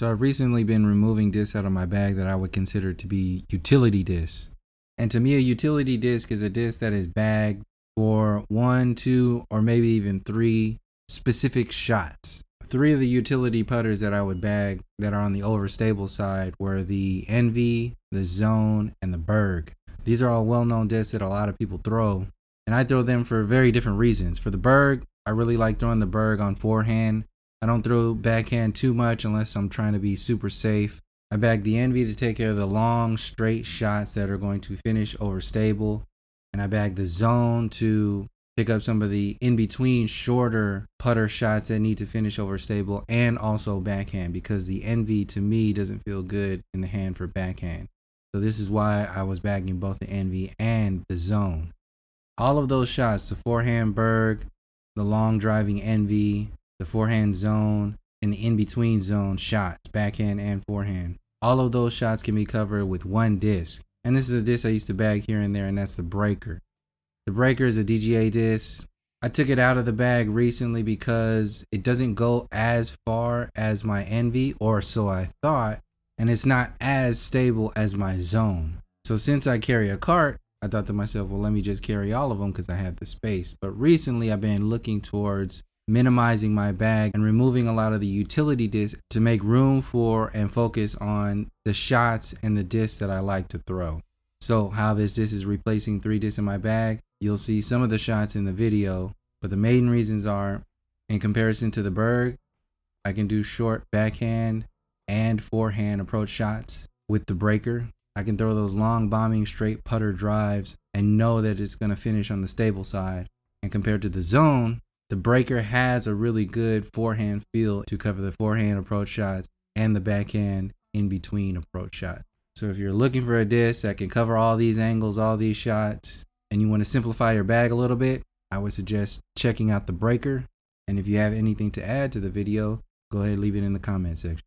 So I've recently been removing discs out of my bag that I would consider to be utility discs. And to me, a utility disc is a disc that is bagged for one, two, or maybe even three specific shots. Three of the utility putters that I would bag that are on the overstable side were the Envy, the Zone, and the Berg. These are all well known discs that a lot of people throw, and I throw them for very different reasons. For the Berg, I really like throwing the Berg on forehand I don't throw backhand too much unless I'm trying to be super safe. I bag the envy to take care of the long straight shots that are going to finish over stable. And I bag the zone to pick up some of the in between shorter putter shots that need to finish over stable and also backhand because the envy to me doesn't feel good in the hand for backhand. So this is why I was bagging both the envy and the zone. All of those shots, the forehand berg, the long driving envy, the forehand zone, and the in between zone shots, backhand and forehand. All of those shots can be covered with one disc. And this is a disc I used to bag here and there, and that's the breaker. The breaker is a DGA disc. I took it out of the bag recently because it doesn't go as far as my envy, or so I thought, and it's not as stable as my zone. So since I carry a cart, I thought to myself, well, let me just carry all of them because I have the space. But recently, I've been looking towards minimizing my bag and removing a lot of the utility discs to make room for and focus on the shots and the discs that I like to throw. So how this disc is replacing three discs in my bag, you'll see some of the shots in the video, but the main reasons are in comparison to the Berg, I can do short backhand and forehand approach shots with the breaker. I can throw those long bombing straight putter drives and know that it's going to finish on the stable side. And compared to the zone, the breaker has a really good forehand feel to cover the forehand approach shots and the backhand in between approach shots. So if you're looking for a disc that can cover all these angles, all these shots, and you want to simplify your bag a little bit, I would suggest checking out the breaker. And if you have anything to add to the video, go ahead and leave it in the comment section.